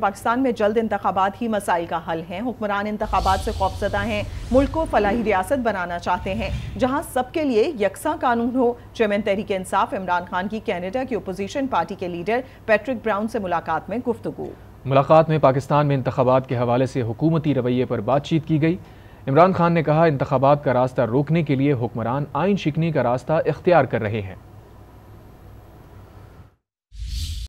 पाकिस्तान में जल्द इंतबात ही मसाइल का हल हैं हुक्मरान इंतबात से खौफजदा हैं मुल्क को फलाही रियासत बनाना चाहते हैं जहां सबके लिए यकसा कानून हो चेयरमैन तहरीक इंसाफ इमरान खान की कैनेडा की अपोजिशन पार्टी के लीडर पैट्रिक ब्राउन से मुलाकात में गुफ्तु मुलाकात में पाकिस्तान में इंतबात के हवाले से हुकूमती रवैये पर बातचीत की गई इमरान खान ने कहा इंतबात का रास्ता रोकने के लिए हुक्मरान आइन शिकनी का रास्ता इख्तियार कर रहे हैं